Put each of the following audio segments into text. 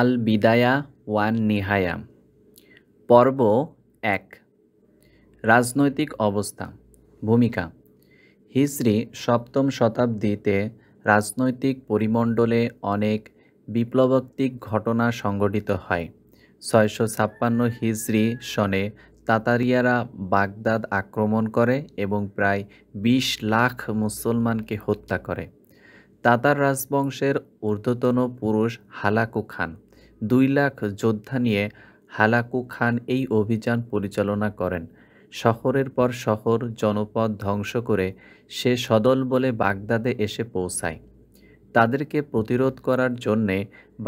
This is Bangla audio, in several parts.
আল বিদায়া ওয়ান নিহায়া পর্ব এক রাজনৈতিক অবস্থা ভূমিকা হিজরি সপ্তম শতাব্দীতে রাজনৈতিক পরিমণ্ডলে অনেক বিপ্লবাত্মিক ঘটনা সংঘটিত হয় ছয়শো ছাপ্পান্ন হিজরি সনে তাতারিয়ারা বাগদাদ আক্রমণ করে এবং প্রায় ২০ লাখ মুসলমানকে হত্যা করে তাতার রাজবংশের ঊর্ধ্বতন পুরুষ হালাকু খান দুই লাখ যোদ্ধা নিয়ে হালাকু খান এই অভিযান পরিচালনা করেন শহরের পর শহর জনপদ ধ্বংস করে সে সদল বলে বাগদাদে এসে পৌঁছায় তাদেরকে প্রতিরোধ করার জন্যে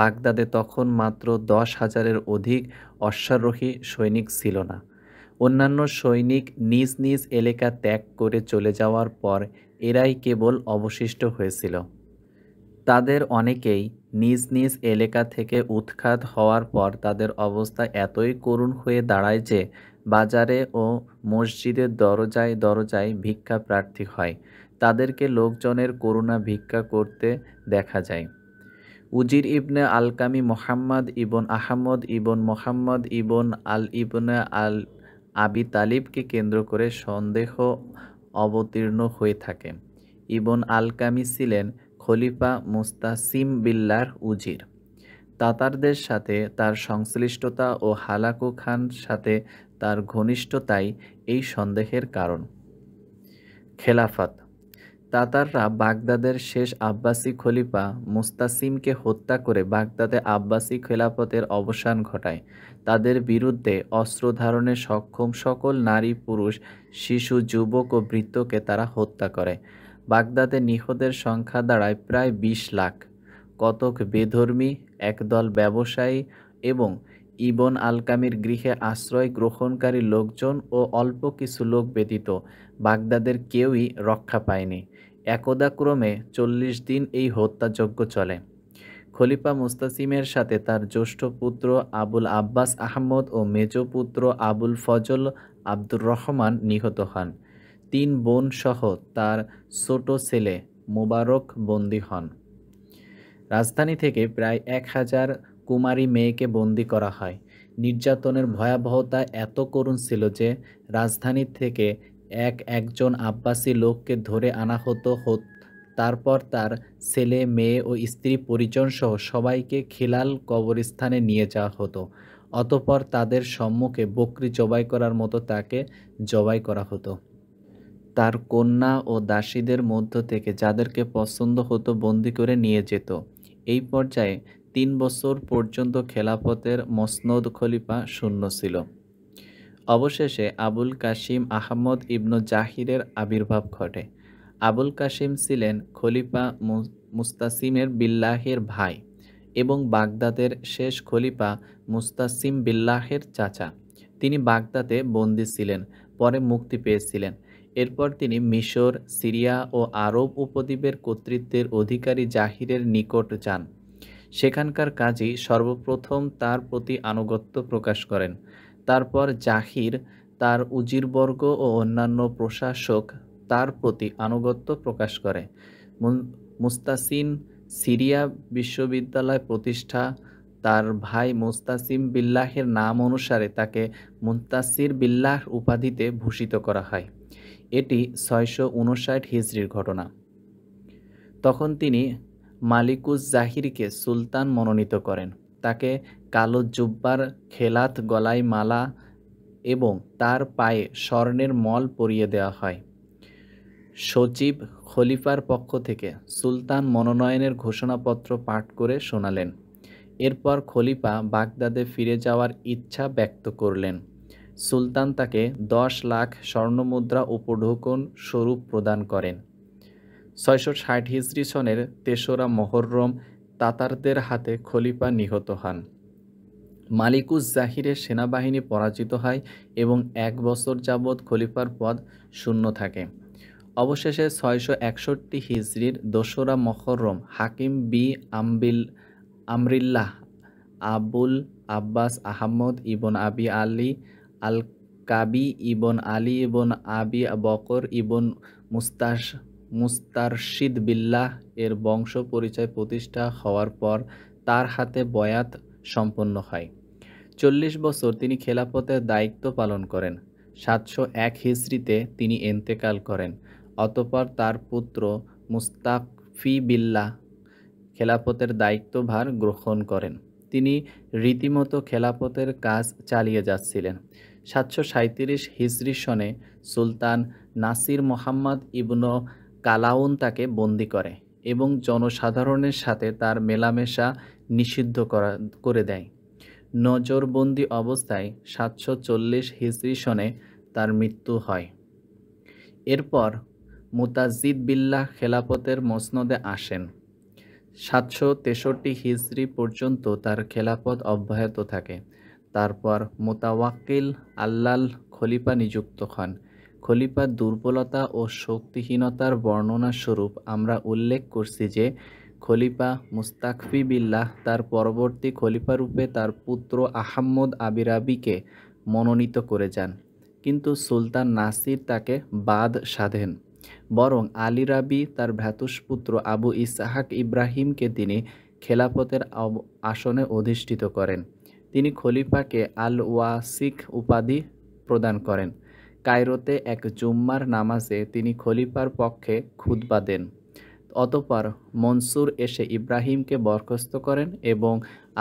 বাগদাদে তখন মাত্র দশ হাজারের অধিক অশ্বারোহী সৈনিক ছিল না অন্যান্য সৈনিক নিজ নিজ এলাকা ত্যাগ করে চলে যাওয়ার পর এরাই কেবল অবশিষ্ট হয়েছিল তাদের অনেকেই নিজ নিজ এলাকা থেকে উৎখাত হওয়ার পর তাদের অবস্থা এতই করুণ হয়ে দাঁড়ায় যে বাজারে ও মসজিদের দরজায় দরজায় ভিক্ষা প্রার্থী হয় তাদেরকে লোকজনের করুণা ভিক্ষা করতে দেখা যায় উজির ইবনে আলকামি মোহাম্মদ ইবন আহমদ ইবন মোহাম্মদ ইবন আল ইবনে আল আবি তালিবকে কেন্দ্র করে সন্দেহ অবতীর্ণ হয়ে থাকে ইবন আলকামি ছিলেন খলিফা মুস্তাসিম বিল্লার উজির তাতারদের সাথে তার সংশ্লিষ্টতা ও হালাকু খান সাথে তার ঘনিষ্ঠতাই এই সন্দেহের কারণ খেলাফত তাতাররা বাগদাদের শেষ আব্বাসী খলিফা মুস্তাসিমকে হত্যা করে বাগদাদে আব্বাসী খেলাফতের অবসান ঘটায় তাদের বিরুদ্ধে অস্ত্র ধারণে সক্ষম সকল নারী পুরুষ শিশু যুবক ও বৃত্তকে তারা হত্যা করে বাগদাদে নিহতের সংখ্যা দাঁড়ায় প্রায় ২০ লাখ কতক বেধর্মী একদল ব্যবসায়ী এবং ইবন আলকামির গৃহে আশ্রয় গ্রহণকারী লোকজন ও অল্প কিছু লোক ব্যতীত বাগদাদের কেউই রক্ষা পায়নি একদাক্রমে চল্লিশ দিন এই হত্যাযজ্ঞ চলে খলিফা মুস্তাসিমের সাথে তার জ্যেষ্ঠ পুত্র আবুল আব্বাস আহমদ ও মেজ পুত্র আবুল ফজল আব্দুর রহমান নিহত হন তিন বোন সহ তার ছোট ছেলে মোবারক বন্দী হন রাজধানী থেকে প্রায় এক হাজার কুমারী মেয়েকে বন্দি করা হয় নির্যাতনের ভয়াবহতা এত করুণ ছিল যে রাজধানী থেকে এক একজন আব্বাসী লোককে ধরে আনা হতো হত তারপর তার ছেলে মেয়ে ও স্ত্রী পরিজনসহ সবাইকে খিলাল কবরস্থানে নিয়ে যাওয়া হতো অতপর তাদের সম্মুখে বকরি জবাই করার মতো তাকে জবাই করা হতো তার কন্যা ও দাসীদের মধ্য থেকে যাদেরকে পছন্দ হতো বন্দি করে নিয়ে যেত এই পর্যায়ে তিন বছর পর্যন্ত খেলাফতের মসনদ খলিফা শূন্য ছিল অবশেষে আবুল কাসিম আহমদ ইবনু জাহিরের আবির্ভাব ঘটে আবুল কাসিম ছিলেন খলিফা মুস্তাসিমের বিল্লাহের ভাই এবং বাগদাদের শেষ খলিফা মুস্তাসিম বিল্লাহের চাচা তিনি বাগদাদে বন্দী ছিলেন পরে মুক্তি পেয়েছিলেন এরপর তিনি মিশর সিরিয়া ও আরব উপদ্বীপের কর্তৃত্বের অধিকারী জাহিরের নিকট যান সেখানকার কাজী সর্বপ্রথম তার প্রতি আনুগত্য প্রকাশ করেন তারপর জাহির তার উজিরবর্গ ও অন্যান্য প্রশাসক তার প্রতি আনুগত্য প্রকাশ করে মুস্তাসিন সিরিয়া বিশ্ববিদ্যালয় প্রতিষ্ঠা তার ভাই মুস্তাসিম বিল্লাহের নাম অনুসারে তাকে মুন্তাসির বিল্লাহ উপাধিতে ভূষিত করা হয় এটি ছয়শো উনষাট হিজড়ির ঘটনা তখন তিনি মালিকুজ জাহিরকে সুলতান মনোনীত করেন তাকে কালো জুব্বার খেলাত গলায় মালা এবং তার পায়ে স্বর্ণের মল পরিয়ে দেওয়া হয় সচিব খলিফার পক্ষ থেকে সুলতান মনোনয়নের ঘোষণাপত্র পাঠ করে শোনালেন এরপর খলিফা বাগদাদে ফিরে যাওয়ার ইচ্ছা ব্যক্ত করলেন সুলতান তাকে দশ লাখ স্বর্ণমুদ্রা উপঢৌকন স্বরূপ প্রদান করেন ছয়শো ষাট হিজড়ি সনের তেসরা মহরম তাতারদের হাতে খলিফা নিহত হন মালিকুজ জাহিরের সেনাবাহিনী পরাজিত হয় এবং এক বছর যাবৎ খলিফার পদ শূন্য থাকে অবশেষে ছয়শো একষট্টি হিজড়ির দোসরা মহরম হাকিম বি আমবিল আমরিল্লাহ Abul Abbas Ahmad ibn Abi Ali আল কাবি ইবন আলী ইবন আবি বকর ইবন মুস্তাস মুস্তারশিদ বিল্লাহ এর বংশ পরিচয় প্রতিষ্ঠা হওয়ার পর তার হাতে বয়াত সম্পন্ন হয় চল্লিশ বছর তিনি খেলাফতের দায়িত্ব পালন করেন সাতশো এক হিজড়িতে তিনি এন্তেকাল করেন অতপর তার পুত্র মুস্তাকফি বিল্লাহ খেলাপথের দায়িত্বভার গ্রহণ করেন তিনি রীতিমতো খেলাপথের কাজ চালিয়ে যাচ্ছিলেন সাতশো সাঁত্রিশ হিজরি সনে সুলতান নাসির মোহাম্মদ ইবনো কালাউন তাকে বন্দি করে এবং জনসাধারণের সাথে তার মেলামেশা নিষিদ্ধ করা করে দেয় নজরবন্দি অবস্থায় সাতশো চল্লিশ হিজরি সনে তার মৃত্যু হয় এরপর মুতাজিদ বিল্লাহ খেলাপতের মসনদে আসেন সাতশো তেষট্টি হিজড়ি পর্যন্ত তার খেলাপথ অব্যাহত থাকে তারপর মোতাওয়াক্কিল আল্লাল খলিফা নিযুক্ত হন খলিফার দুর্বলতা ও শক্তিহীনতার বর্ণনা স্বরূপ আমরা উল্লেখ করছি যে খলিফা মুস্তাকফি বিল্লাহ তার পরবর্তী খলিফা রূপে তার পুত্র আহাম্মদ আবিরাবিকে মনোনীত করে যান কিন্তু সুলতান নাসির তাকে বাদ সাধেন বরং আলী রাবি তার ভ্রাতুষ্পুত্র আবু ইসাহাক ইব্রাহিমকে তিনি খেলাফতের আসনে অধিষ্ঠিত করেন তিনি খলিফাকে আল ওয়াসিক উপাধি প্রদান করেন কায়রোতে এক জুম্মার নামাজে তিনি খলিফার পক্ষে খুতবা দেন অতপর মনসুর এসে ইব্রাহিমকে বরখাস্ত করেন এবং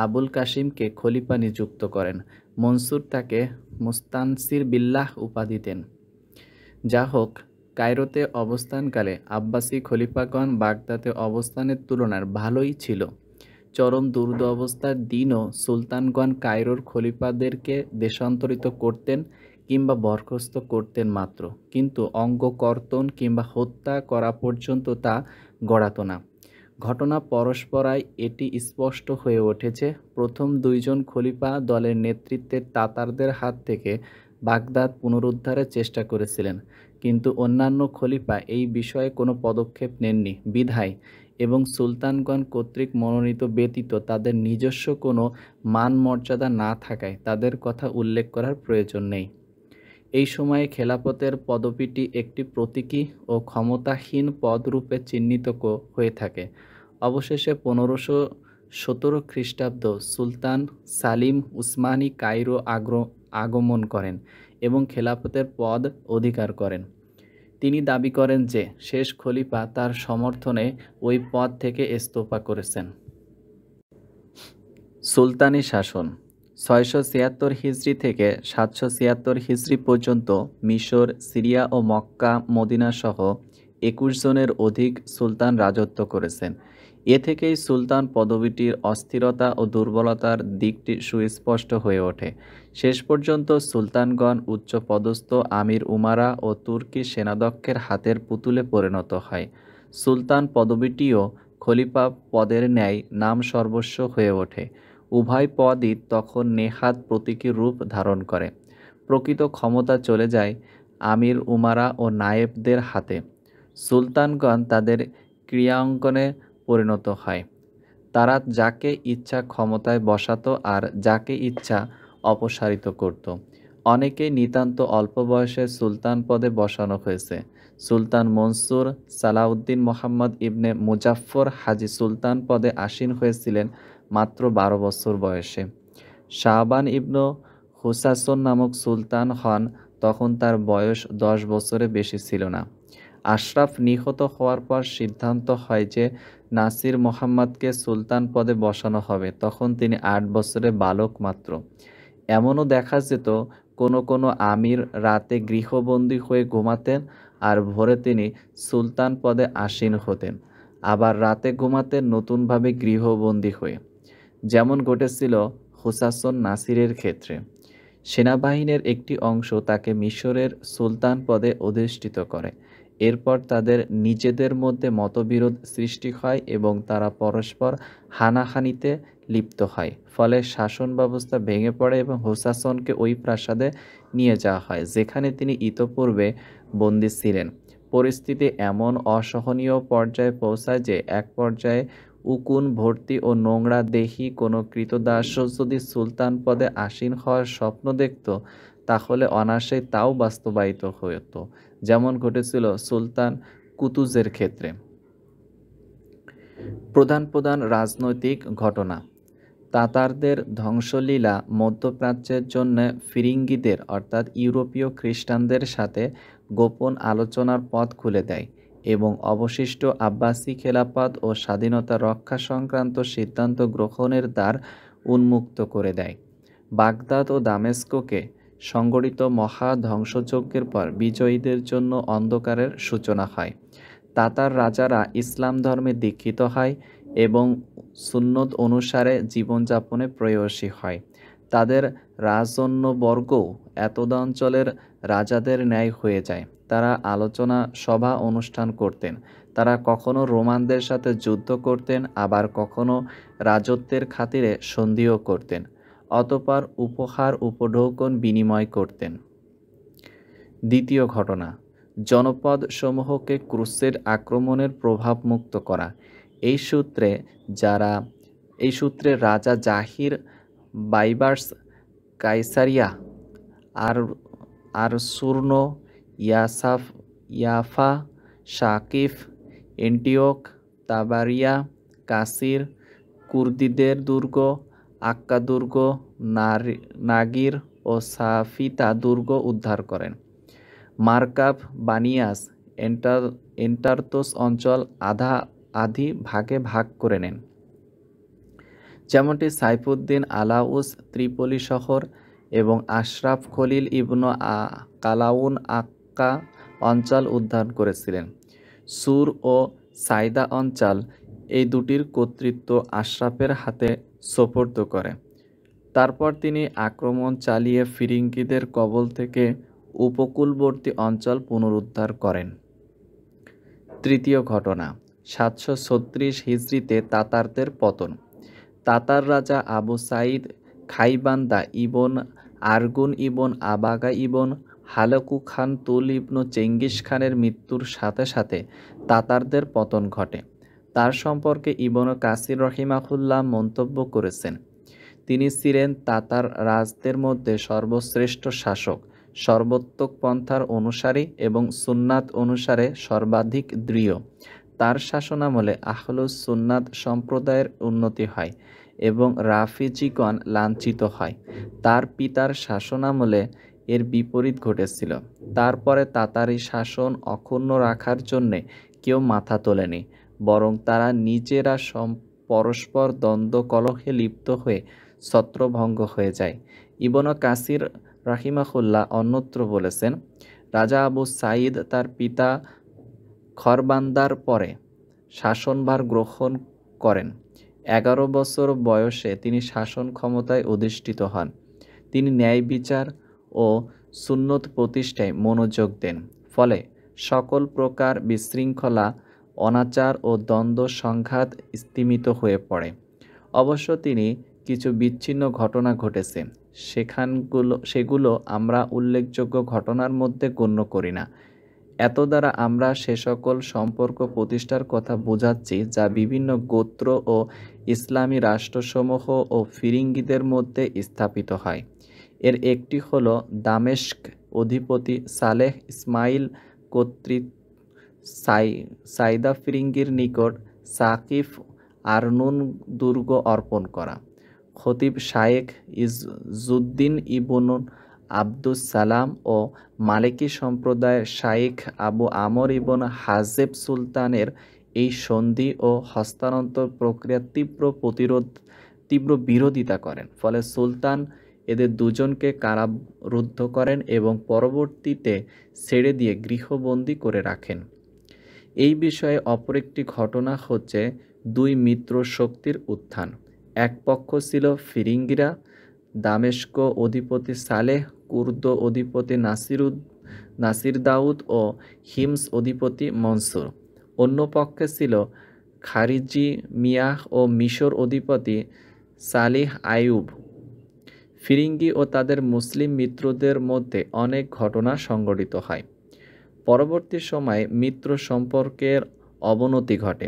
আবুল কাসিমকে খলিফা নিযুক্ত করেন মনসুর তাকে মুস্তানসির বিল্লাহ উপাধি দেন যা হোক কায়রোতে অবস্থানকালে আব্বাসী খলিফাগণ বাগদাদে অবস্থানের তুলনার ভালোই ছিল চরম দুর্দ অবস্থার দিনও সুলতানগণ কায়রোর খলিফাদেরকে দেশান্তরিত করতেন কিংবা বরখাস্ত করতেন মাত্র কিন্তু অঙ্গ কর্তন কিংবা হত্যা করা পর্যন্ত তা গড়াত না ঘটনা পরস্পরায় এটি স্পষ্ট হয়ে উঠেছে প্রথম দুইজন খলিফা দলের নেতৃত্বে তাতারদের হাত থেকে বাগদাদ পুনরুদ্ধারের চেষ্টা করেছিলেন কিন্তু অন্যান্য খলিফা এই বিষয়ে কোনো পদক্ষেপ নেননি বিধায় এবং সুলতানগণ কর্তৃক মনোনীত ব্যতীত তাদের নিজস্ব কোনো মান মর্যাদা না থাকায় তাদের কথা উল্লেখ করার প্রয়োজন নেই এই সময়ে খেলাপতের পদপিটি একটি প্রতীকী ও ক্ষমতাহীন পদ রূপে চিহ্নিত হয়ে থাকে অবশেষে পনেরোশো সতেরো খ্রিস্টাব্দ সুলতান সালিম কাইরো কায়রো আগমন করেন এবং খেলাপথের পদ অধিকার করেন তিনি দাবি করেন যে শেষ খলিফা তার সমর্থনে ওই পদ থেকে ইস্তফা করেছেন সুলতানি শাসন ছয়শো ছিয়াত্তর হিজড়ি থেকে সাতশো ছিয়াত্তর হিজড়ি পর্যন্ত মিশর সিরিয়া ও মক্কা মদিনাসহ একুশ জনের অধিক সুলতান রাজত্ব করেছেন এ থেকেই সুলতান পদবীটির অস্থিরতা ও দুর্বলতার দিকটি সুস্পষ্ট হয়ে ওঠে শেষ পর্যন্ত সুলতানগণ উচ্চপদস্থ আমির উমারা ও তুর্কি সেনাদক্ষের হাতের পুতুলে পরিণত হয় সুলতান পদবীটিও খলিফা পদের ন্যায় নাম সর্বস্ব হয়ে ওঠে উভয় পদই তখন নেহাত প্রতীকী রূপ ধারণ করে প্রকৃত ক্ষমতা চলে যায় আমির উমারা ও নায়েবদের হাতে সুলতানগণ তাদের ক্রিয়াঙ্কনে পরিণত হয় তারা যাকে ইচ্ছা ক্ষমতায় বসাতো আর যাকে ইচ্ছা অপসারিত করত অনেকেই নিতান্ত অল্প বয়সে সুলতান পদে বসানো হয়েছে সুলতান মনসুর সালাউদ্দিন মোহাম্মদ ইবনে মুজাফর হাজি সুলতান পদে আসীন হয়েছিলেন মাত্র বারো বছর বয়সে শাহবান ইবনু হুসাসন নামক সুলতান হন তখন তার বয়স দশ বছরে বেশি ছিল না আশরাফ নিহত হওয়ার পর সিদ্ধান্ত হয় যে নাসির মোহাম্মদকে সুলতান পদে বসানো হবে তখন তিনি আট বছরে বালক মাত্র এমনও দেখা যেত কোনো কোনো আমির রাতে গৃহবন্দী হয়ে ঘুমাতেন আর ভোরে তিনি সুলতান পদে আসীন হতেন আবার রাতে ঘুমাতেন নতুনভাবে গৃহবন্দী হয়ে যেমন ঘটেছিল হুসাসন নাসিরের ক্ষেত্রে সেনাবাহিনীর একটি অংশ তাকে মিশরের সুলতান পদে অধিষ্ঠিত করে এরপর তাদের নিজেদের মধ্যে মতবিরোধ সৃষ্টি হয় এবং তারা পরস্পর হানাহানিতে লিপ্ত হয় ফলে শাসন ব্যবস্থা ভেঙে পড়ে এবং হোসাসনকে ওই প্রাসাদে নিয়ে যাওয়া হয় যেখানে তিনি ইতপূর্বে বন্দী ছিলেন পরিস্থিতি এমন অসহনীয় পর্যায়ে পৌঁছায় যে এক পর্যায়ে উকুন ভর্তি ও নোংরা দেহি কোনো কৃতদাস যদি সুলতান পদে আসীন হওয়ার স্বপ্ন দেখত তাহলে অনায়াসে তাও বাস্তবায়িত হতো যেমন ঘটেছিল সুলতান কুতুজের ক্ষেত্রে প্রধান প্রধান রাজনৈতিক ঘটনা তাতারদের ধ্বংসলীলা মধ্যপ্রাচ্যের জন্য ফিরিঙ্গিদের অর্থাৎ ইউরোপীয় খ্রিস্টানদের সাথে গোপন আলোচনার পথ খুলে দেয় এবং অবশিষ্ট আব্বাসী খেলাপাত ও স্বাধীনতা রক্ষা সংক্রান্ত সিদ্ধান্ত গ্রহণের দ্বার উন্মুক্ত করে দেয় বাগদাদ ও দামেস্কোকে সংগঠিত মহা ধ্বংসযজ্ঞের পর বিজয়ীদের জন্য অন্ধকারের সূচনা হয় তাতার রাজারা ইসলাম ধর্মে দীক্ষিত হয় এবং সুন্নত অনুসারে জীবনযাপনে প্রয়সী হয় তাদের রাজন্যবর্গ এতদাঞ্চলের রাজাদের ন্যায় হয়ে যায় তারা আলোচনা সভা অনুষ্ঠান করতেন তারা কখনো রোমানদের সাথে যুদ্ধ করতেন আবার কখনো রাজত্বের খাতিরে সন্ধিও করতেন অতপার উপহার উপঢৌকন বিনিময় করতেন দ্বিতীয় ঘটনা জনপদসমূহকে ক্রুসের আক্রমণের প্রভাব মুক্ত করা এই সূত্রে যারা এই সূত্রে রাজা জাহির বাইবার্স কাইসারিয়া আর আর সূর্ণ ইয়াসাফ ইয়াফা শাকিফ এন্টিওক তাবারিয়া কাসির কুর্দিদের দুর্গ আক্কা দুর্গ নাগির ও সাফিতা দুর্গ উদ্ধার করেন মার্কাব বানিয়াস এন্টার এন্টারতোস অঞ্চল আধা আধি ভাগে ভাগ করে নেন যেমনটি সাইফুদ্দিন আলাউস ত্রিপলি শহর এবং আশরাফ খলিল ইবন কালাউন আক্কা অঞ্চল উদ্ধার করেছিলেন সুর ও সাইদা অঞ্চল এই দুটির কর্তৃত্ব আশরাফের হাতে সোপর্দ করে তারপর তিনি আক্রমণ চালিয়ে ফিরিঙ্গিদের কবল থেকে উপকূলবর্তী অঞ্চল পুনরুদ্ধার করেন তৃতীয় ঘটনা সাতশো ছত্রিশ হিজড়িতে তাতারদের পতন তাতার রাজা আবু সাইদ খাইবান্দা ইবন আরগুন ইবন আবাগা ইবন হালকু খান তুল ইবনু চেঙ্গিস খানের মৃত্যুর সাথে সাথে তাতারদের পতন ঘটে তার সম্পর্কে ইবন কাসির রহিমাহুল্লাহ মন্তব্য করেছেন তিনি ছিলেন তাতার রাজদের মধ্যে সর্বশ্রেষ্ঠ শাসক সর্বোত্তক পন্থার অনুসারী এবং সুন্নাত অনুসারে সর্বাধিক দৃঢ় তার শাসনামলে আহলুস সুন্নাত সম্প্রদায়ের উন্নতি হয় এবং রাফিজিগণ লাঞ্ছিত হয় তার পিতার শাসনামলে এর বিপরীত ঘটেছিল তারপরে তাতারি শাসন অক্ষুণ্ণ রাখার জন্যে কেউ মাথা তোলেনি বরং তারা নিজেরা পরস্পর দ্বন্দ্ব কলহে লিপ্ত হয়ে ছত্রভঙ্গ হয়ে যায় ইবন কাসির রাহিমাহুল্লাহ অন্যত্র বলেছেন রাজা আবু সাইদ তার পিতা খরবান্দার পরে শাসনভার গ্রহণ করেন এগারো বছর বয়সে তিনি শাসন ক্ষমতায় অধিষ্ঠিত হন তিনি ন্যায় বিচার ও সুন্নত প্রতিষ্ঠায় মনোযোগ দেন ফলে সকল প্রকার বিশৃঙ্খলা অনাচার ও দ্বন্দ্ব সংঘাত স্তিমিত হয়ে পড়ে অবশ্য তিনি কিছু বিচ্ছিন্ন ঘটনা ঘটেছে সেখানগুলো সেগুলো আমরা উল্লেখযোগ্য ঘটনার মধ্যে গণ্য করি না এত দ্বারা আমরা সে সকল সম্পর্ক প্রতিষ্ঠার কথা বোঝাচ্ছি যা বিভিন্ন গোত্র ও ইসলামী রাষ্ট্রসমূহ ও ফিরিঙ্গিদের মধ্যে স্থাপিত হয় এর একটি হল দামেস্ক অধিপতি সালেহ ইসমাইল কর্তৃত্ব সাই সাইদা ফিরিঙ্গির নিকট সাকিফ আরনুন দুর্গ অর্পণ করা খতিব শায়েখ ইজুদ্দিন ইবন আব্দুস সালাম ও মালিকি সম্প্রদায়ের শায়েখ আবু আমর ইবন হাজেব সুলতানের এই সন্ধি ও হস্তান্তর প্রক্রিয়া তীব্র প্রতিরোধ তীব্র বিরোধিতা করেন ফলে সুলতান এদের দুজনকে কারাবরুদ্ধ করেন এবং পরবর্তীতে ছেড়ে দিয়ে গৃহবন্দী করে রাখেন এই বিষয়ে অপর একটি ঘটনা হচ্ছে দুই মিত্র শক্তির উত্থান এক পক্ষ ছিল ফিরিঙ্গিরা দামেস্ক অধিপতি সালেহ কুর্দ অধিপতি নাসিরুদ নাসির দাউদ ও হিমস অধিপতি মনসুর অন্য পক্ষে ছিল খারিজি মিয়াহ ও মিশর অধিপতি সালিহ আয়ুব ফিরিঙ্গি ও তাদের মুসলিম মিত্রদের মধ্যে অনেক ঘটনা সংঘটিত হয় পরবর্তী সময়ে মিত্র সম্পর্কের অবনতি ঘটে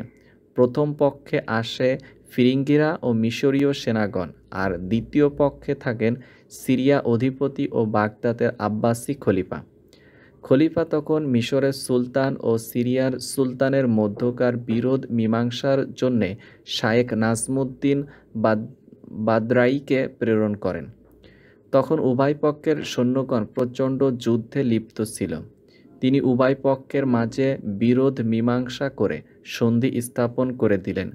প্রথম পক্ষে আসে ফিরিঙ্গিরা ও মিশরীয় সেনাগণ আর দ্বিতীয় পক্ষে থাকেন সিরিয়া অধিপতি ও বাগদাদের আব্বাসী খলিফা খলিফা তখন মিশরের সুলতান ও সিরিয়ার সুলতানের মধ্যকার বিরোধ মীমাংসার জন্যে শায়েক নাজমুদ্দিন বাদ বাদরাইকে প্রেরণ করেন তখন উভয় পক্ষের সৈন্যগণ প্রচণ্ড যুদ্ধে লিপ্ত ছিল তিনি উভয় পক্ষের মাঝে বিরোধ মীমাংসা করে সন্ধি স্থাপন করে দিলেন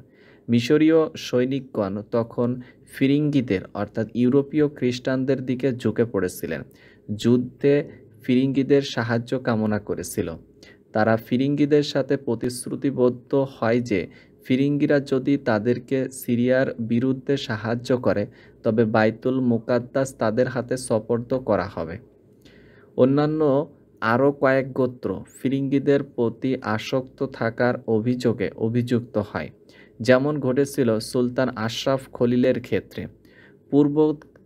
মিশরীয় সৈনিকগণ তখন ফিরিঙ্গিদের অর্থাৎ ইউরোপীয় খ্রিস্টানদের দিকে ঝুঁকে পড়েছিলেন যুদ্ধে ফিরিঙ্গিদের সাহায্য কামনা করেছিল তারা ফিরিঙ্গিদের সাথে প্রতিশ্রুতিবদ্ধ হয় যে ফিরিঙ্গিরা যদি তাদেরকে সিরিয়ার বিরুদ্ধে সাহায্য করে তবে বাইতুল মোকাদ্দাস তাদের হাতে সপর্দ করা হবে অন্যান্য আরও কয়েক গোত্র ফিরিঙ্গিদের প্রতি আসক্ত থাকার অভিযোগে অভিযুক্ত হয় যেমন ঘটেছিল সুলতান আশরাফ খলিলের ক্ষেত্রে পূর্ব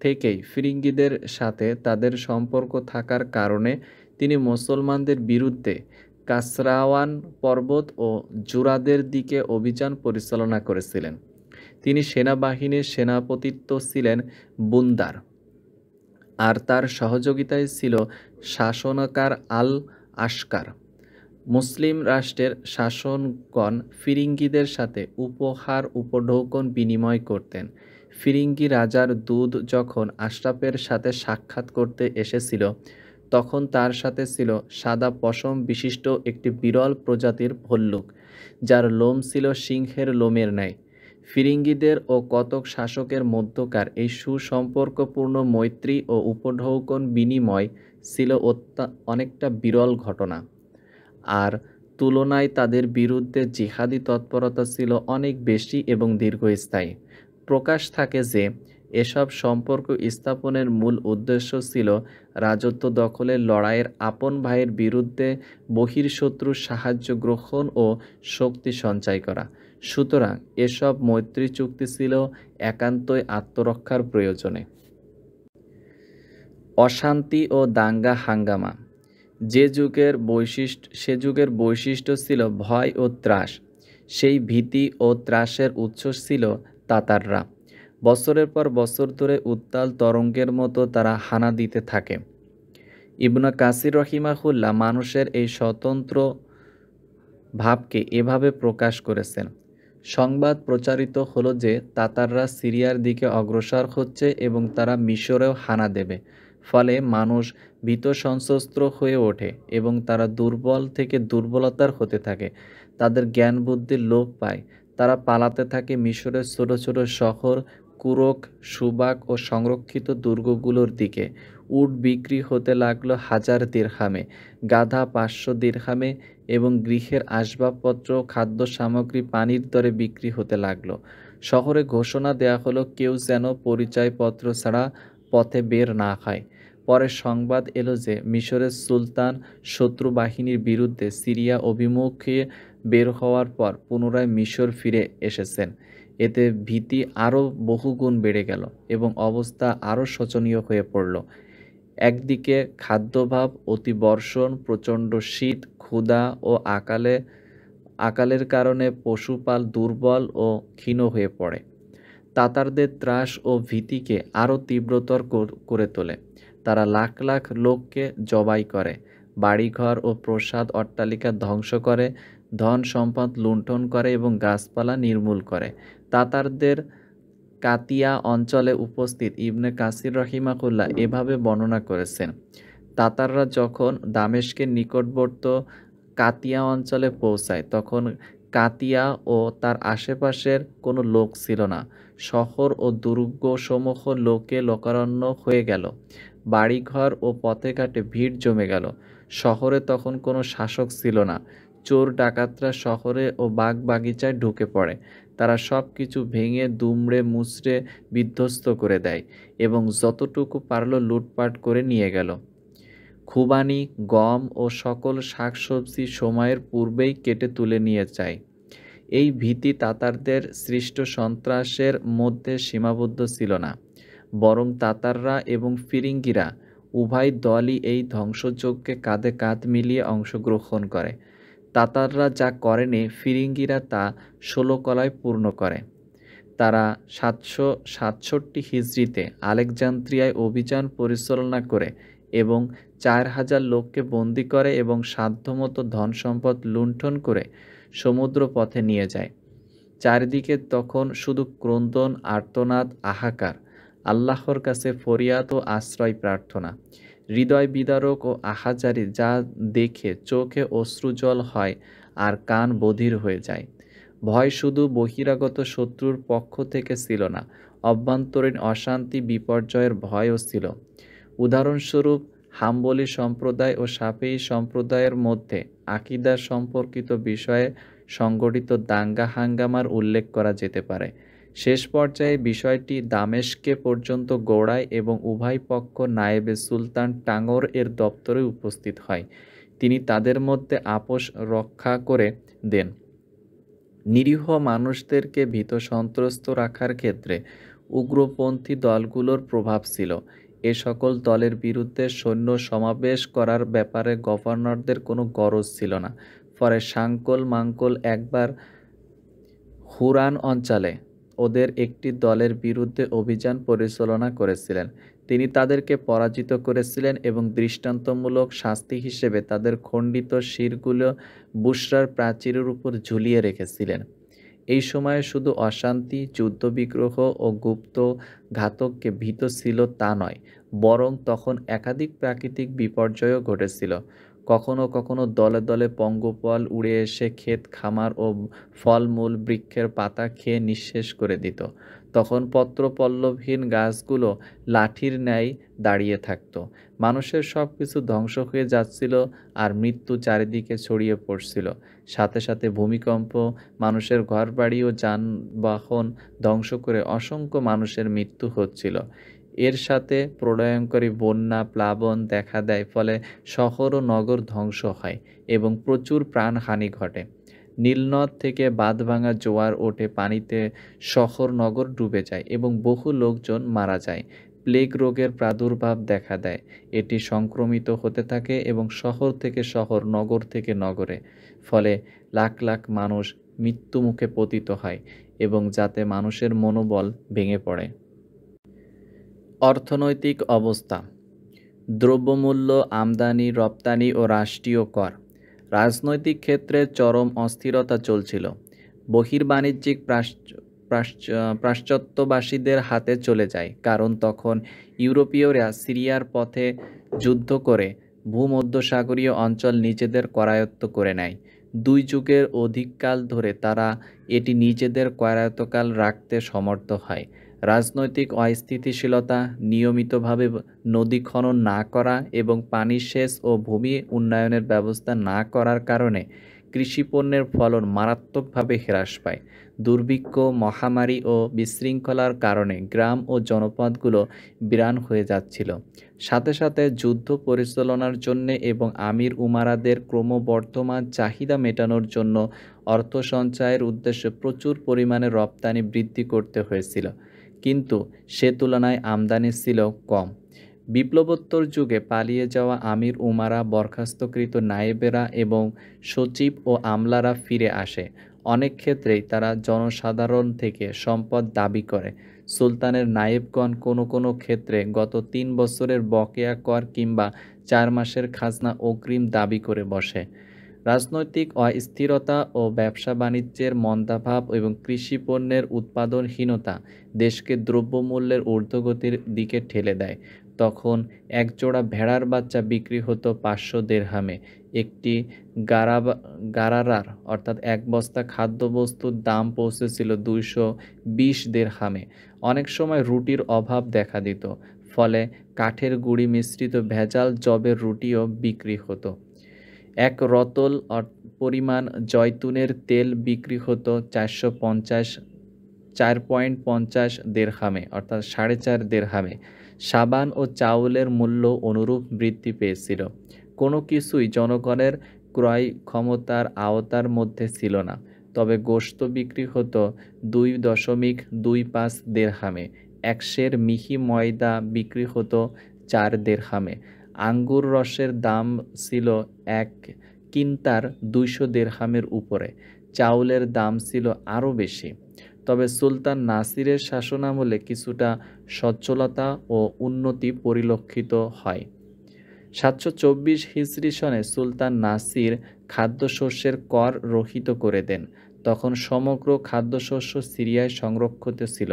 থেকেই ফিরিঙ্গিদের সাথে তাদের সম্পর্ক থাকার কারণে তিনি মুসলমানদের বিরুদ্ধে কাসরাওয়ান পর্বত ও জুরাদের দিকে অভিযান পরিচালনা করেছিলেন তিনি সেনাবাহিনীর সেনাপতিত্ব ছিলেন বুন্দার আর তার সহযোগিতায় ছিল শাসনকার আল আশকার মুসলিম রাষ্ট্রের শাসনগণ ফিরিঙ্গিদের সাথে উপহার উপঢৌকন বিনিময় করতেন ফিরিঙ্গি রাজার দুধ যখন আশরাফের সাথে সাক্ষাৎ করতে এসেছিল তখন তার সাথে ছিল সাদা পশম বিশিষ্ট একটি বিরল প্রজাতির ভল্লুক যার লোম ছিল সিংহের লোমের ন্যায় ফিরিঙ্গিদের ও কতক শাসকের মধ্যকার এই সুসম্পর্কপূর্ণ মৈত্রী ও উপঢৌকন বিনিময় ছিল অনেকটা বিরল ঘটনা আর তুলনায় তাদের বিরুদ্ধে জিহাদি তৎপরতা ছিল অনেক বেশি এবং দীর্ঘস্থায়ী প্রকাশ থাকে যে এসব সম্পর্ক স্থাপনের মূল উদ্দেশ্য ছিল রাজত্ব দখলের লড়াইয়ের আপন ভাইয়ের বিরুদ্ধে বহির্শত্রুর সাহায্য গ্রহণ ও শক্তি সঞ্চয় করা সুতরাং এসব মৈত্রী চুক্তি ছিল একান্তই আত্মরক্ষার প্রয়োজনে অশান্তি ও দাঙ্গা হাঙ্গামা যে যুগের বৈশিষ্ট্য সে যুগের বৈশিষ্ট্য ছিল ভয় ও ত্রাস সেই ভীতি ও ত্রাসের উৎস ছিল তাতাররা বছরের পর বছর ধরে উত্তাল তরঙ্গের মতো তারা হানা দিতে থাকে ইবনা কাসির রহিমাহুল্লা মানুষের এই স্বতন্ত্র ভাবকে এভাবে প্রকাশ করেছেন সংবাদ প্রচারিত হলো যে তাতাররা সিরিয়ার দিকে অগ্রসর হচ্ছে এবং তারা মিশরেও হানা দেবে ফলে মানুষ ভীত সশস্ত্র হয়ে ওঠে এবং তারা দুর্বল থেকে দুর্বলতার হতে থাকে তাদের জ্ঞান বুদ্ধির লোপ পায় তারা পালাতে থাকে মিশরের ছোট ছোট শহর কুরক সুবাক ও সংরক্ষিত দুর্গগুলোর দিকে উট বিক্রি হতে লাগলো হাজার দীর্ঘামে গাধা পাঁচশো দীর্ঘামে এবং গৃহের আসবাবপত্র খাদ্য সামগ্রী পানির দরে বিক্রি হতে লাগলো শহরে ঘোষণা দেয়া হলো কেউ যেন পরিচয়পত্র ছাড়া পথে বের না হয় পরে সংবাদ এলো যে মিশরের সুলতান শত্রু বাহিনীর বিরুদ্ধে সিরিয়া অভিমুখে বের হওয়ার পর পুনরায় মিশর ফিরে এসেছেন এতে ভীতি আরও বহুগুণ বেড়ে গেল এবং অবস্থা আরও শোচনীয় হয়ে পড়ল একদিকে খাদ্যভাব অতিবর্ষণ প্রচণ্ড শীত ক্ষুধা ও আকালে আকালের কারণে পশুপাল দুর্বল ও ক্ষীণ হয়ে পড়ে তাতারদের ত্রাস ও ভীতিকে আরও তীব্রতর করে তোলে তারা লাখ লাখ লোককে জবাই করে বাড়িঘর ও প্রসাদ অট্টালিকা ধ্বংস করে ধন সম্পদ লুণ্ঠন করে এবং গাছপালা নির্মূল করে তাতারদের কাতিয়া অঞ্চলে উপস্থিত ইবনে কাসির রহিমাকুল্লাহ এভাবে বর্ণনা করেছেন তাতাররা যখন দামেশকের নিকটবর্ত কাতিয়া অঞ্চলে পৌঁছায় তখন কাতিয়া ও তার আশেপাশের কোনো লোক ছিল না শহর ও দুর্গসমূহ লোকে লোকারণ্য হয়ে গেল বাড়িঘর ও পথে ঘাটে ভিড় জমে গেল শহরে তখন কোনো শাসক ছিল না চোর ডাকাতরা শহরে ও বাগ বাগিচায় ঢুকে পড়ে তারা সব কিছু ভেঙে দুমড়ে মুচড়ে বিধ্বস্ত করে দেয় এবং যতটুকু পারল লুটপাট করে নিয়ে গেল খুবানি গম ও সকল শাকসবজি সময়ের পূর্বেই কেটে তুলে নিয়ে যায় এই ভীতি তাতারদের সৃষ্ট সন্ত্রাসের মধ্যে সীমাবদ্ধ ছিল না বরং তাতাররা এবং ফিরিঙ্গিরা উভয় দলই এই ধ্বংসযজ্ঞে কাঁধে কাঁধ মিলিয়ে অংশগ্রহণ করে তাতাররা যা করেনি ফিরিঙ্গিরা তা ষোলো কলায় পূর্ণ করে তারা সাতশো সাতষট্টি হিজড়িতে আলেকজান্দ্রিয়ায় অভিযান পরিচালনা করে এবং চার হাজার লোককে বন্দি করে এবং সাধ্যমতো ধন সম্পদ লুণ্ঠন করে সমুদ্র পথে নিয়ে যায় চারিদিকে তখন শুধু ক্রন্দন আর্তনাদ আহাকার আল্লাহর কাছে ফরিয়াদ ও আশ্রয় প্রার্থনা হৃদয় বিদারক ও আহাজারি যা দেখে চোখে অশ্রুজল হয় আর কান বধির হয়ে যায় ভয় শুধু বহিরাগত শত্রুর পক্ষ থেকে ছিল না অভ্যন্তরীণ অশান্তি বিপর্যয়ের ভয়ও ছিল উদাহরণস্বরূপ হাম্বলি সম্প্রদায় ও সাপেই সম্প্রদায়ের মধ্যে আকিদা সম্পর্কিত বিষয়ে সংগঠিত দাঙ্গা হাঙ্গামার উল্লেখ করা যেতে পারে শেষ পর্যায়ে বিষয়টি দামেশকে পর্যন্ত গোড়ায় এবং উভয় পক্ষ নায়েবে সুলতান টাঙ্গর এর দপ্তরে উপস্থিত হয় তিনি তাদের মধ্যে আপোষ রক্ষা করে দেন নিরীহ মানুষদেরকে ভীত সন্ত্রস্ত রাখার ক্ষেত্রে উগ্রপন্থী দলগুলোর প্রভাব ছিল এ সকল দলের বিরুদ্ধে সৈন্য সমাবেশ করার ব্যাপারে গভর্নরদের কোনো গরজ ছিল না ফলে সাংকল মাংকল একবার হুরান অঞ্চলে ওদের একটি দলের বিরুদ্ধে অভিযান পরিচালনা করেছিলেন তিনি তাদেরকে পরাজিত করেছিলেন এবং দৃষ্টান্তমূলক শাস্তি হিসেবে তাদের খণ্ডিত শিরগুলো বুসরার প্রাচীরের উপর ঝুলিয়ে রেখেছিলেন এই সময়ে শুধু অশান্তি যুদ্ধবিগ্রহ ও গুপ্ত ঘাতককে ভীত ছিল তা নয় বরং তখন একাধিক প্রাকৃতিক বিপর্যয়ও ঘটেছিল কখনো কখনো দলে দলে পঙ্গপল উড়ে এসে ক্ষেত খামার ও ফলমূল বৃক্ষের পাতা খেয়ে নিঃশেষ করে দিত তখন পত্রপল্লবহীন গাছগুলো লাঠির ন্যায় দাঁড়িয়ে থাকত মানুষের সব কিছু ধ্বংস হয়ে যাচ্ছিল আর মৃত্যু চারিদিকে ছড়িয়ে পড়ছিল সাথে সাথে ভূমিকম্প মানুষের ঘরবাড়ি ও যানবাহন ধ্বংস করে অসংখ্য মানুষের মৃত্যু হচ্ছিল এর সাথে প্রণয়ঙ্করী বন্যা প্লাবন দেখা দেয় ফলে শহর ও নগর ধ্বংস হয় এবং প্রচুর প্রাণহানি ঘটে নীলনদ থেকে বাঁধভাঙা জোয়ার ওঠে পানিতে শহর নগর ডুবে যায় এবং বহু লোকজন মারা যায় প্লেগ রোগের প্রাদুর্ভাব দেখা দেয় এটি সংক্রমিত হতে থাকে এবং শহর থেকে শহর নগর থেকে নগরে ফলে লাখ লাখ মানুষ মৃত্যুমুখে পতিত হয় এবং যাতে মানুষের মনোবল ভেঙে পড়ে অর্থনৈতিক অবস্থা দ্রব্যমূল্য আমদানি রপ্তানি ও রাষ্ট্রীয় কর রাজনৈতিক ক্ষেত্রে চরম অস্থিরতা চলছিল বহির্বাণিজ্যিক প্রাশ্চাত্যবাসীদের হাতে চলে যায় কারণ তখন ইউরোপীয়রা সিরিয়ার পথে যুদ্ধ করে ভূমধ্যসাগরীয় অঞ্চল নিজেদের করায়ত্ত করে নেয় দুই যুগের অধিককাল ধরে তারা এটি নিজেদের করায়ত্তকাল রাখতে সমর্থ হয় রাজনৈতিক অস্থিতিশীলতা নিয়মিতভাবে নদী খনন না করা এবং পানি সেচ ও ভূমি উন্নয়নের ব্যবস্থা না করার কারণে কৃষি পণ্যের ফলন মারাত্মকভাবে হ্রাস পায় দুর্ভিক্ষ মহামারী ও বিশৃঙ্খলার কারণে গ্রাম ও জনপদগুলো বিরান হয়ে যাচ্ছিল সাথে সাথে যুদ্ধ পরিচালনার জন্যে এবং আমির উমারাদের ক্রমবর্ধমান চাহিদা মেটানোর জন্য অর্থ সঞ্চয়ের উদ্দেশ্যে প্রচুর পরিমাণে রপ্তানি বৃদ্ধি করতে হয়েছিল কিন্তু সে তুলনায় আমদানি ছিল কম বিপ্লবোত্তর যুগে পালিয়ে যাওয়া আমির উমারা বরখাস্তকৃত নায়েবেরা এবং সচিব ও আমলারা ফিরে আসে অনেক ক্ষেত্রেই তারা জনসাধারণ থেকে সম্পদ দাবি করে সুলতানের নায়েবগণ কোনো কোনো ক্ষেত্রে গত তিন বছরের বকেয়া কর কিংবা চার মাসের খাজনা অগ্রিম দাবি করে বসে রাজনৈতিক অস্থিরতা ও ব্যবসা বাণিজ্যের মন্দাভাব এবং কৃষি পণ্যের উৎপাদনহীনতা দেশকে দ্রব্যমূল্যের ঊর্ধ্বগতির দিকে ঠেলে দেয় তখন একজোড়া ভেড়ার বাচ্চা বিক্রি হতো পাঁচশো দেড়হামে একটি গারাবা গারারার অর্থাৎ এক বস্তা খাদ্যবস্তুর দাম পৌঁছেছিল দুইশো বিশ দেড়হামে অনেক সময় রুটির অভাব দেখা দিত ফলে কাঠের গুড়ি মিশ্রিত ভেজাল জবের রুটিও বিক্রি হতো এক রতল পরিমাণ জয়তুনের তেল বিক্রি হতো চারশো পঞ্চাশ চার পয়েন্ট পঞ্চাশ দেড়হামে অর্থাৎ সাড়ে চার দেড়হামে সাবান ও চাউলের মূল্য অনুরূপ বৃদ্ধি পেয়েছিল কোনো কিছুই জনগণের ক্রয় ক্ষমতার আওতার মধ্যে ছিল না তবে গোশত বিক্রি হতো দুই দশমিক দুই পাঁচ দেড়হামে একশের মিহি ময়দা বিক্রি হতো চার দেড়হামে আঙ্গুর রসের দাম ছিল এক কিন্তার দুইশো দেড়হামের উপরে চাউলের দাম ছিল আরও বেশি তবে সুলতান নাসিরের শাসনামলে কিছুটা সচ্ছলতা ও উন্নতি পরিলক্ষিত হয় সাতশো চব্বিশ হিসড়ি সনে সুলতান নাসির খাদ্যশস্যের কর রহিত করে দেন তখন সমগ্র খাদ্যশস্য সিরিয়ায় সংরক্ষিত ছিল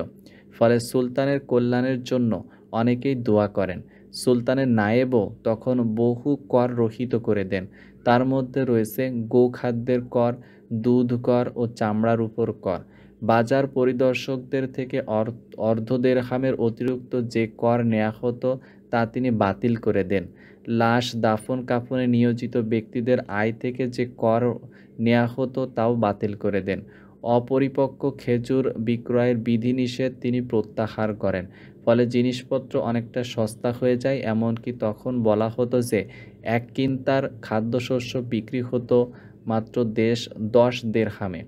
ফলে সুলতানের কল্যাণের জন্য অনেকেই দোয়া করেন সুলতানের নায়েবও তখন বহু কর রহিত করে দেন তার মধ্যে রয়েছে গোখাদ্যের কর দুধ কর ও চামড়ার উপর কর বাজার পরিদর্শকদের থেকে অর্ধ দেড়হামের অতিরিক্ত যে কর নেওয়া হতো তা তিনি বাতিল করে দেন লাশ দাফন কাফনে নিয়োজিত ব্যক্তিদের আয় থেকে যে কর নেওয়া হতো তাও বাতিল করে দেন অপরিপক্ক খেজুর বিক্রয়ের বিধিনিষেধ তিনি প্রত্যাহার করেন ফলে জিনিসপত্র অনেকটা সস্তা হয়ে যায় এমনকি তখন বলা হতো যে এক কিনতার খাদ্যশস্য বিক্রি হতো মাত্র দেশ দশ হামে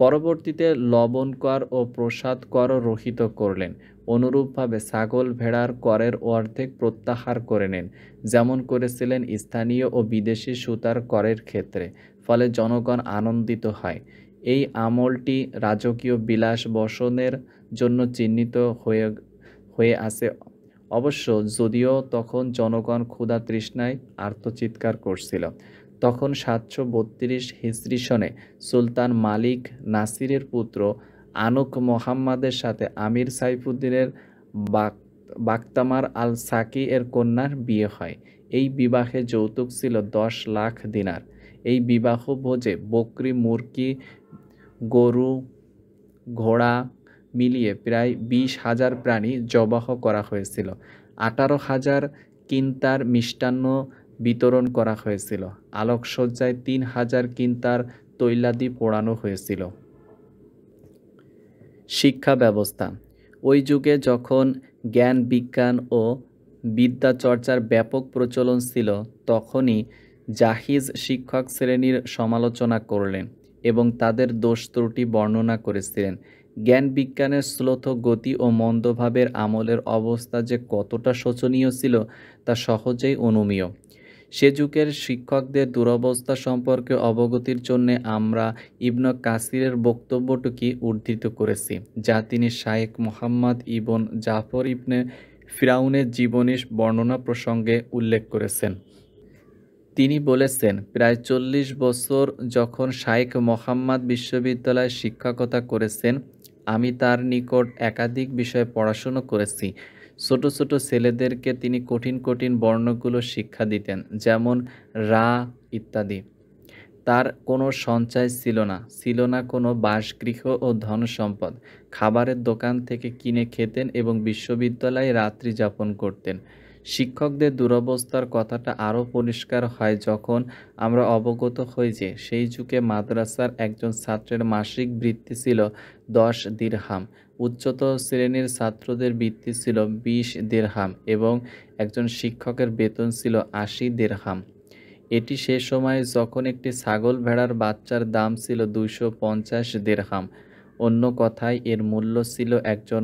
পরবর্তীতে লবণ কর ও প্রসাদ করও রহিত করলেন অনুরূপভাবে ছাগল ভেড়ার করের অর্ধেক প্রত্যাহার করে নেন যেমন করেছিলেন স্থানীয় ও বিদেশি সুতার করের ক্ষেত্রে ফলে জনগণ আনন্দিত হয় এই আমলটি রাজকীয় বিলাস বসনের জন্য চিহ্নিত হয়ে হয়ে আছে অবশ্য যদিও তখন জনগণ ক্ষুধা তৃষ্ণায় আর্তচিৎকার করছিল তখন সাতশো বত্রিশ হিজরি সনে সুলতান মালিক নাসিরের পুত্র আনুক মোহাম্মদের সাথে আমির সাইফুদ্দিনের বাক বাক্তামার আল সাকি এর কন্যার বিয়ে হয় এই বিবাহে যৌতুক ছিল দশ লাখ দিনার এই বিবাহ ভোজে বকরি মুরকি গরু ঘোড়া মিলিয়ে প্রায় বিশ হাজার প্রাণী জবাহ করা হয়েছিল আঠারো হাজার কিন্তার মিষ্টান্ন বিতরণ করা হয়েছিল আলোকসজ্জায় তিন হাজার কিন্তার তৈলাদি পোড়ানো হয়েছিল শিক্ষা ব্যবস্থা ওই যুগে যখন জ্ঞান বিজ্ঞান ও বিদ্যা চর্চার ব্যাপক প্রচলন ছিল তখনই জাহিজ শিক্ষক শ্রেণীর সমালোচনা করলেন এবং তাদের দোষ ত্রুটি বর্ণনা করেছিলেন জ্ঞান বিজ্ঞানের শ্লোথ গতি ও মন্দভাবের আমলের অবস্থা যে কতটা শোচনীয় ছিল তা সহজেই অনুমীয় সে যুগের শিক্ষকদের দুরবস্থা সম্পর্কে অবগতির জন্য আমরা ইবন কাসিরের বক্তব্যটুকি উদ্ধৃত করেছি যা তিনি শায়েক মোহাম্মদ ইবন জাফর ইবনে ফিরাউনের জীবনী বর্ণনা প্রসঙ্গে উল্লেখ করেছেন তিনি বলেছেন প্রায় চল্লিশ বছর যখন শায়েক মোহাম্মদ বিশ্ববিদ্যালয়ে শিক্ষকতা করেছেন আমি তার নিকট একাধিক বিষয়ে পড়াশুনো করেছি ছোট ছোট ছেলেদেরকে তিনি কঠিন কঠিন বর্ণগুলো শিক্ষা দিতেন যেমন রা ইত্যাদি তার কোনো সঞ্চয় ছিল না ছিল না কোনো বাসগৃহ ও ধন সম্পদ খাবারের দোকান থেকে কিনে খেতেন এবং বিশ্ববিদ্যালয়ে রাত্রি যাপন করতেন শিক্ষকদের দুরবস্থার কথাটা আরও পরিষ্কার হয় যখন আমরা অবগত হই যে সেই যুগে মাদ্রাসার একজন ছাত্রের মাসিক বৃত্তি ছিল দশ দীরহাম উচ্চতর শ্রেণীর ছাত্রদের বৃত্তি ছিল বিশ দেড়হাম এবং একজন শিক্ষকের বেতন ছিল আশি দেড়হাম এটি সে সময় যখন একটি ছাগল ভেড়ার বাচ্চার দাম ছিল দুইশো পঞ্চাশ দেড়হাম অন্য কথায় এর মূল্য ছিল একজন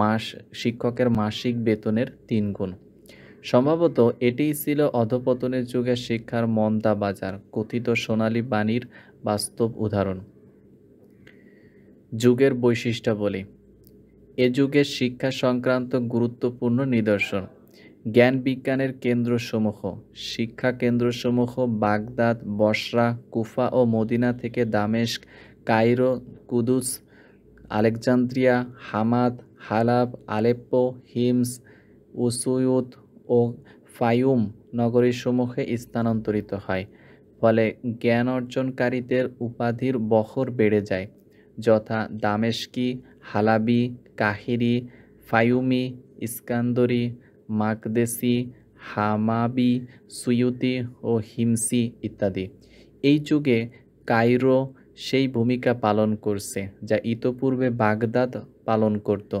মাস শিক্ষকের মাসিক বেতনের তিন গুণ সম্ভবত এটিই ছিল অধপতনের যুগে শিক্ষার মন্দা বাজার কথিত সোনালী বাণীর বাস্তব উদাহরণ যুগের বলি এ যুগের শিক্ষা সংক্রান্ত গুরুত্বপূর্ণ নিদর্শন জ্ঞান বিজ্ঞানের কেন্দ্রসমূহ শিক্ষা কেন্দ্রসমূহ বাগদাদ বসরা কুফা ও মদিনা থেকে দামেস্ক কাইরো কুদুস আলেকজান্দ্রিয়া হামাদ হালাব আলেপ্পো হিমস উসুয়ুত ও ফায়ুম নগরীসমূহে স্থানান্তরিত হয় ফলে জ্ঞান অর্জনকারীদের উপাধির বহর বেড়ে যায় যথা দামেশকি হালাবি কাহিরি ফায়ুমি ইস্কান্দরি মাকদেসি হামাবি সুয়ুতি ও হিমসি ইত্যাদি এই যুগে কাইরো সেই ভূমিকা পালন করছে যা ইতোপূর্বে বাগদাদ পালন করত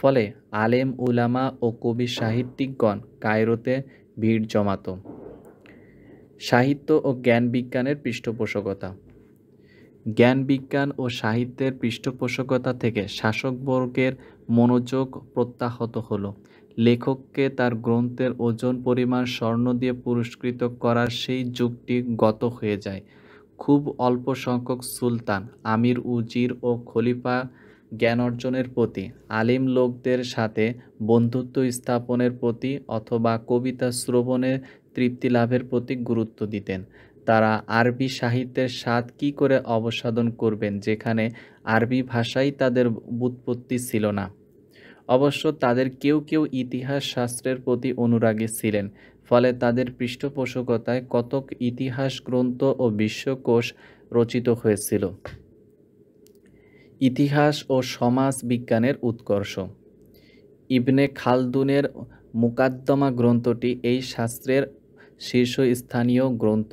ফলে আলেম উলামা ও কবি সাহিত্যিকগণ কায়রোতে ভিড় জমাত সাহিত্য ও জ্ঞান বিজ্ঞানের পৃষ্ঠপোষকতা জ্ঞান বিজ্ঞান ও সাহিত্যের পৃষ্ঠপোষকতা থেকে শাসকবর্গের মনোযোগ প্রত্যাহত হলো লেখককে তার গ্রন্থের ওজন পরিমাণ স্বর্ণ দিয়ে পুরস্কৃত করার সেই যুগটি গত হয়ে যায় খুব অল্প সংখ্যক সুলতান আমির উজির ও খলিফা জ্ঞান অর্জনের প্রতি আলিম লোকদের সাথে বন্ধুত্ব স্থাপনের প্রতি অথবা কবিতা শ্রবণে তৃপ্তি লাভের প্রতি গুরুত্ব দিতেন তারা আরবি সাহিত্যের স্বাদ কী করে অবসাদন করবেন যেখানে আরবি ভাষাই তাদের বুৎপত্তি ছিল না অবশ্য তাদের কেউ কেউ ইতিহাস শাস্ত্রের প্রতি অনুরাগী ছিলেন ফলে তাদের পৃষ্ঠপোষকতায় কতক ইতিহাস গ্রন্থ ও বিশ্বকোষ রচিত হয়েছিল ইতিহাস ও সমাজ বিজ্ঞানের উৎকর্ষ ইবনে খালদুনের মুকাদ্দমা গ্রন্থটি এই শাস্ত্রের শীর্ষস্থানীয় গ্রন্থ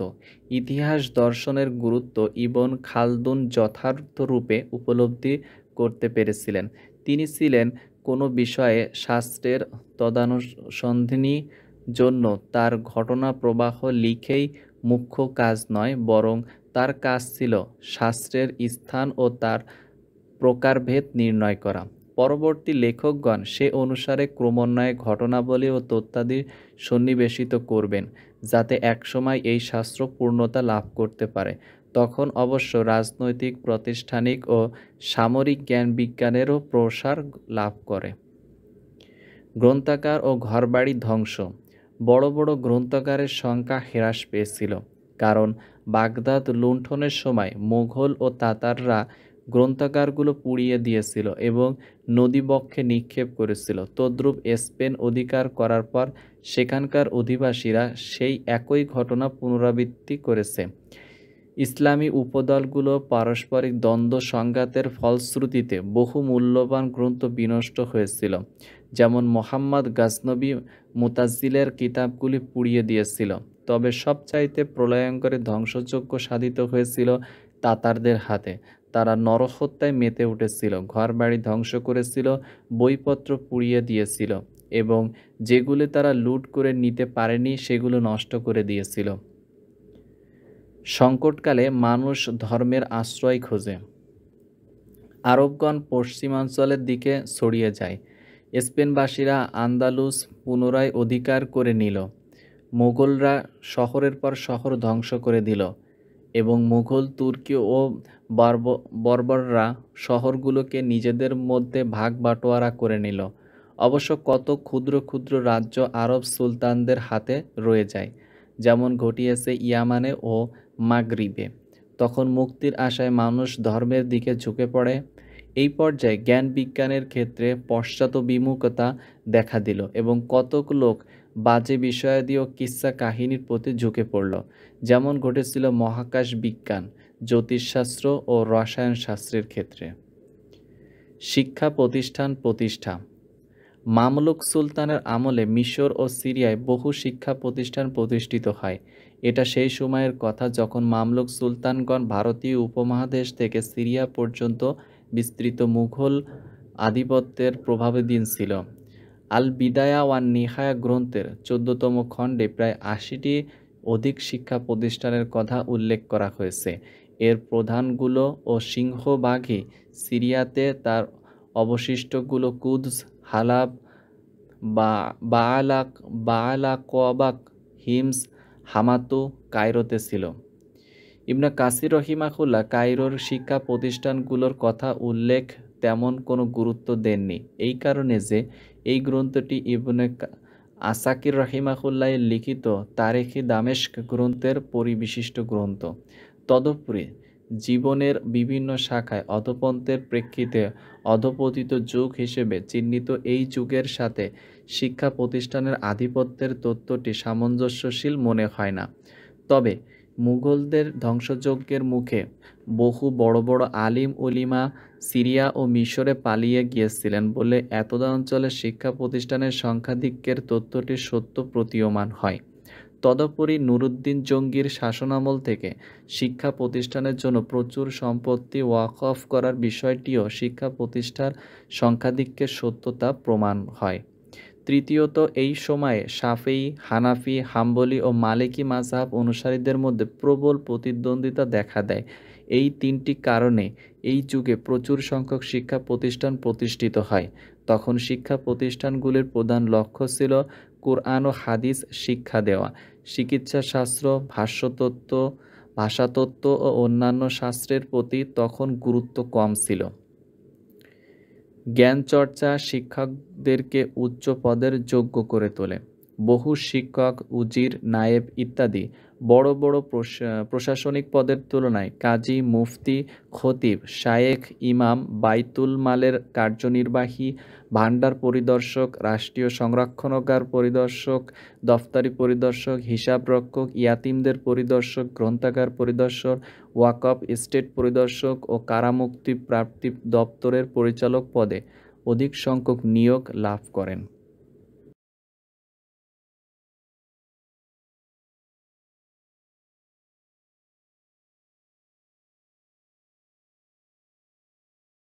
ইতিহাস দর্শনের গুরুত্ব ইবন খালদুন যথার্থরূপে উপলব্ধি করতে পেরেছিলেন তিনি ছিলেন কোনো বিষয়ে শাস্ত্রের তদানুসন্ধিনী জন্য তার ঘটনা প্রবাহ লিখেই মুখ্য কাজ নয় বরং তার কাজ ছিল শাস্ত্রের স্থান ও তার প্রকারভেদ নির্ণয় করা পরবর্তী লেখকগণ সে অনুসারে ক্রমান্বয়ে ঘটনাবলী ও তত্ত্বাদি সন্নিবেশিত করবেন যাতে একসময় এই শাস্ত্র পূর্ণতা লাভ করতে পারে তখন অবশ্য রাজনৈতিক প্রাতিষ্ঠানিক ও সামরিক জ্ঞান বিজ্ঞানেরও প্রসার লাভ করে গ্রন্থাকার ও ঘরবাড়ি ধ্বংস বড় বড় গ্রন্থাগারের সংখ্যা হ্রাস পেয়েছিল কারণ বাগদাদ লুণ্ঠনের সময় মুঘল ও তাতাররা গ্রন্থাগারগুলো পুড়িয়ে দিয়েছিল এবং নদীবক্ষে নিক্ষেপ করেছিল তদ্রুপ স্পেন অধিকার করার পর সেখানকার অধিবাসীরা সেই একই ঘটনা পুনরাবৃত্তি করেছে ইসলামী উপদলগুলো পারস্পরিক দ্বন্দ্ব সংঘাতের ফলশ্রুতিতে বহু মূল্যবান গ্রন্থ বিনষ্ট হয়েছিল যেমন মোহাম্মদ গাজনবী মুতাজিলের কিতাবগুলি পুড়িয়ে দিয়েছিল তবে সবচাইতে প্রলয়ঙ্করে ধ্বংসযোগ্য সাধিত হয়েছিল তাতারদের হাতে তারা নরহত্যায় মেতে উঠেছিল ঘরবাড়ি ধ্বংস করেছিল বইপত্র পুড়িয়ে দিয়েছিল এবং যেগুলি তারা লুট করে নিতে পারেনি সেগুলো নষ্ট করে দিয়েছিল সংকটকালে মানুষ ধর্মের আশ্রয় খোঁজে আরবগণ পশ্চিমাঞ্চলের দিকে ছড়িয়ে যায় স্পেনবাসীরা আন্দালুস পুনরায় অধিকার করে নিল মোগলরা শহরের পর শহর ধ্বংস করে দিল এবং মুঘল তুর্কি ও বর্বররা শহরগুলোকে নিজেদের মধ্যে ভাগ বাটোয়ারা করে নিল অবশ্য কত ক্ষুদ্র ক্ষুদ্র রাজ্য আরব সুলতানদের হাতে রয়ে যায় যেমন ঘটিয়েছে ইয়ামানে ও মাগরিবে তখন মুক্তির আশায় মানুষ ধর্মের দিকে ঝুঁকে পড়ে এই পর্যায়ে জ্ঞান বিজ্ঞানের ক্ষেত্রে পশ্চাৎ বিমুখতা দেখা দিল এবং কতক লোক বাজে বিষয়াদিও কিসা কাহিনীর প্রতি ঝুঁকে পড়ল যেমন ঘটেছিল মহাকাশ বিজ্ঞান জ্যোতিষশাস্ত্র ও রসায়ন শাস্ত্রের ক্ষেত্রে শিক্ষা প্রতিষ্ঠান প্রতিষ্ঠা মামলুক সুলতানের আমলে মিশর ও সিরিয়ায় বহু শিক্ষা প্রতিষ্ঠান প্রতিষ্ঠিত হয় এটা সেই সময়ের কথা যখন মামলুক সুলতানগণ ভারতীয় উপমহাদেশ থেকে সিরিয়া পর্যন্ত বিস্তৃত মুঘল আধিপত্যের প্রভাবে দিন ছিল আল বিদায়া ওয়ান নিহায়া গ্রন্থের চোদ্দতম খণ্ডে প্রায় আশিটি অধিক শিক্ষা প্রতিষ্ঠানের কথা উল্লেখ করা হয়েছে এর প্রধানগুলো ও সিংহবাঘে সিরিয়াতে তার অবশিষ্টগুলো কুদস হালাব বা বালাক বালাকবাক হিমস হামাতু কায়রোতে ছিল ইবনা কাসির রহিমাকুল্লা কায়রোর শিক্ষা প্রতিষ্ঠানগুলোর কথা উল্লেখ তেমন কোনো গুরুত্ব দেননি এই কারণে যে এই গ্রন্থটি ইবনে আসাকির রাহিমাকুল্লাহের লিখিত তারেখি দামেশক গ্রন্থের পরিবিশিষ্ট গ্রন্থ তদুপরি জীবনের বিভিন্ন শাখায় অধপন্থের প্রেক্ষিতে অধপতিত যুগ হিসেবে চিহ্নিত এই যুগের সাথে শিক্ষা প্রতিষ্ঠানের আধিপত্যের তত্ত্বটি সামঞ্জস্যশীল মনে হয় না তবে মুঘলদের ধ্বংসযজ্ঞের মুখে বহু বড় বড় আলিম উলিমা সিরিয়া ও মিশরে পালিয়ে গিয়েছিলেন বলে এতদা অঞ্চলে শিক্ষা প্রতিষ্ঠানের সংখ্যাধিক্যের তথ্যটি সত্য প্রতীয়মান হয় তদুপরি নুরুদ্দিন জঙ্গির শাসনামল থেকে শিক্ষা প্রতিষ্ঠানের জন্য প্রচুর সম্পত্তি ওয়াকফ করার বিষয়টিও শিক্ষা প্রতিষ্ঠার সংখ্যাধিক্যের সত্যতা প্রমাণ হয় তৃতীয়ত এই সময়ে সাফেই হানাফি হাম্বলি ও মালিকি মাঝহাব অনুসারীদের মধ্যে প্রবল প্রতিদ্বন্দ্বিতা দেখা দেয় এই তিনটি কারণে এই যুগে প্রচুর সংখ্যক শিক্ষা প্রতিষ্ঠান প্রতিষ্ঠিত হয় তখন শিক্ষা প্রতিষ্ঠানগুলির প্রধান লক্ষ্য ছিল কোরআন ও হাদিস শিক্ষা দেওয়া চিকিৎসাশাস্ত্র ভাষ্যতত্ত্ব ভাষাতত্ত্ব ও অন্যান্য শাস্ত্রের প্রতি তখন গুরুত্ব কম ছিল জ্ঞান চর্চা শিক্ষকদেরকে উচ্চ পদের যোগ্য করে তোলে বহু শিক্ষক উজির নায়েব ইত্যাদি বড় বড় প্রশাসনিক পদের তুলনায় কাজী মুফতি খতিব শায়েখ ইমাম বাইতুল মালের কার্যনির্বাহী ভাণ্ডার পরিদর্শক রাষ্ট্রীয় সংরক্ষণকার পরিদর্শক দফতারি পরিদর্শক হিসাবরক্ষক ইয়াতিমদের পরিদর্শক গ্রন্থাগার পরিদর্শক ওয়াকফ স্টেট পরিদর্শক ও কারামুক্তি প্রাপ্তি দপ্তরের পরিচালক পদে অধিক সংখ্যক নিয়োগ লাভ করেন